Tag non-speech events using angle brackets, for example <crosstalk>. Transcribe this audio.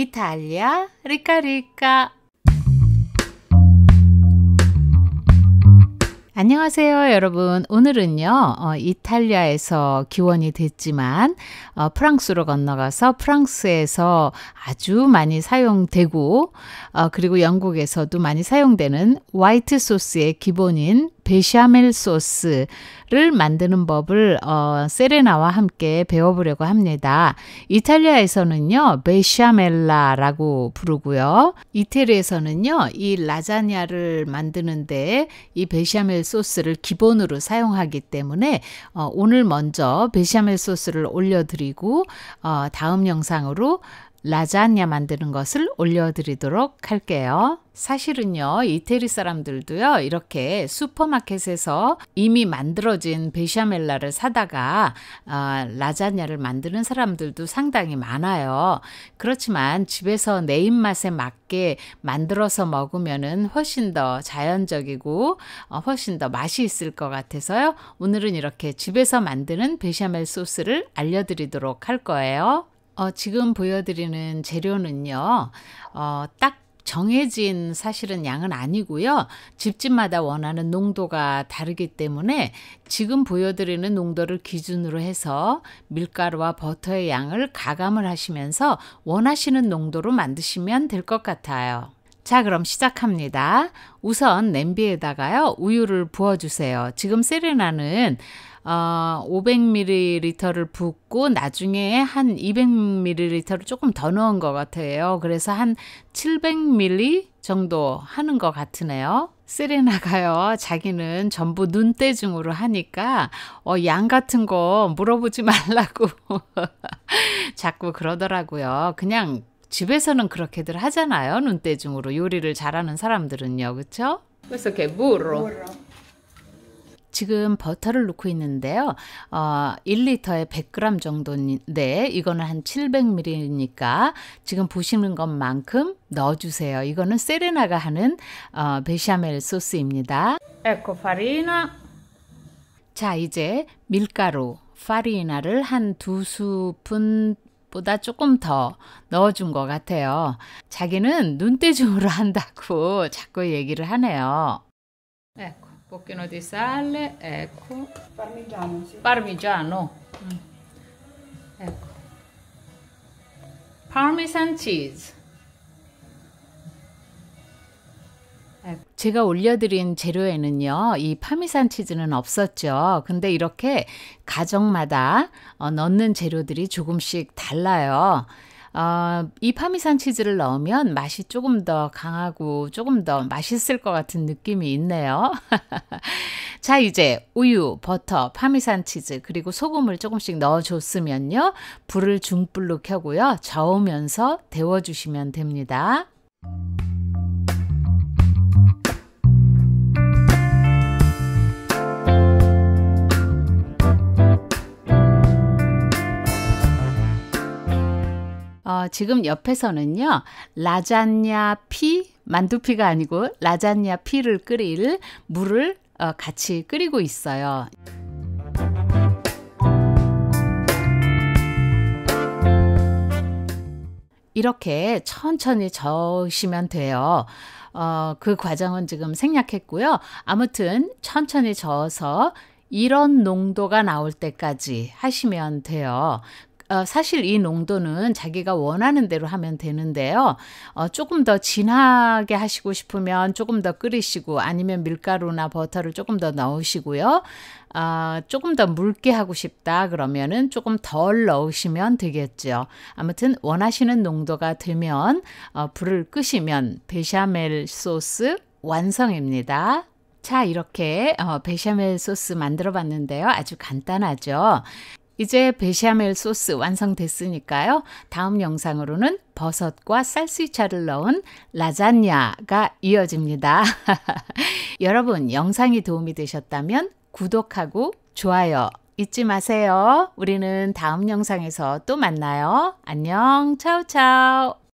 이탈리아 리카리카 안녕하세요, 여러분. 오늘은요, 어, 이탈리아에서 기원이 됐지만, 어, 프랑스로 건너가서 프랑스에서 아주 많이 사용되고, 어, 그리고 영국에서도 많이 사용되는 화이트 소스의 기본인 베샤멜 소스를 만드는 법을 어, 세레나와 함께 배워보려고 합니다. 이탈리아에서는요, 베샤멜라라고 부르고요. 이태리에서는요, 이 라자냐를 만드는데 이 베샤멜 소스를 기본으로 사용하기 때문에 어, 오늘 먼저 베샤멜 소스를 올려드리고 어, 다음 영상으로 라자냐 만드는 것을 올려드리도록 할게요. 사실은요, 이태리 사람들도요, 이렇게 슈퍼마켓에서 이미 만들어진 베샤멜라를 사다가 어, 라자냐를 만드는 사람들도 상당히 많아요. 그렇지만 집에서 내 입맛에 맞게 만들어서 먹으면은 훨씬 더 자연적이고 어, 훨씬 더 맛이 있을 것 같아서요. 오늘은 이렇게 집에서 만드는 베샤멜 소스를 알려드리도록 할 거예요. 어, 지금 보여드리는 재료는요, 어, 딱 정해진 사실은 양은 아니고요. 집집마다 원하는 농도가 다르기 때문에 지금 보여드리는 농도를 기준으로 해서 밀가루와 버터의 양을 가감을 하시면서 원하시는 농도로 만드시면 될 것 같아요. 자, 그럼 시작합니다. 우선 냄비에다가요, 우유를 부어주세요. 지금 세레나는 어, 500ml를 붓고 나중에 한 200ml를 조금 더 넣은 것 같아요. 그래서 한 700ml 정도 하는 것 같으네요. 세레나가요, 자기는 전부 눈대중으로 하니까, 어, 양 같은 거 물어보지 <laughs> 말라고 자꾸 그러더라고요. 그냥 집에서는 그렇게들 하잖아요. 눈대중으로 요리를 잘하는 사람들은요. 그렇죠? 그래서 이렇게 무로 지금 버터를 넣고 있는데요. 어, 1리터에 100g 정도인데 이거는 한 700ml니까 지금 보시는 것만큼 넣어주세요. 이거는 세레나가 하는 어, 베샤멜 소스입니다. 에코 파리나 자 이제 밀가루 파리나를 한 두 스푼 보다 조금 더 넣어준 것 같아요. 자기는 눈대중으로 한다고 자꾸 얘기를 하네요. Ecco, un pochino di sale, ecco. Parmigiano, sì. Parmigiano. Mm. Ecco. Parmesan cheese. 제가 올려드린 재료에는요, 이 파미산 치즈는 없었죠. 근데 이렇게 가정마다 어, 넣는 재료들이 조금씩 달라요. 어, 이 파미산 치즈를 넣으면 맛이 조금 더 강하고 조금 더 맛있을 것 같은 느낌이 있네요. <laughs> 자, 이제 우유, 버터, 파미산 치즈, 그리고 소금을 조금씩 넣어줬으면요. 불을 중불로 켜고요. 저으면서 데워주시면 됩니다. 지금 옆에서는요. 라자냐 피 만두피가 아니고 라자냐 피를 끓일 물을 어, 같이 끓이고 있어요. 이렇게 천천히 저으시면 돼요. 어, 그 과정은 지금 생략했고요. 아무튼 천천히 저어서 이런 농도가 나올 때까지 하시면 돼요. 어, 사실 이 농도는 자기가 원하는 대로 하면 되는데요. 어, 조금 더 진하게 하시고 싶으면 조금 더 끓이시고 아니면 밀가루나 버터를 조금 더 넣으시고요. 어, 조금 더 묽게 하고 싶다 그러면은 조금 덜 넣으시면 되겠죠. 아무튼 원하시는 농도가 되면 어, 불을 끄시면 베샤멜 소스 완성입니다. 자 이렇게 어, 베샤멜 소스 만들어 봤는데요. 아주 간단하죠. 이제 베샤멜 소스 완성됐으니까요. 다음 영상으로는 버섯과 쌀수이차를 넣은 라자냐가 이어집니다. <laughs> 여러분 영상이 도움이 되셨다면 구독하고 좋아요 잊지 마세요. 우리는 다음 영상에서 또 만나요. 안녕 차우차우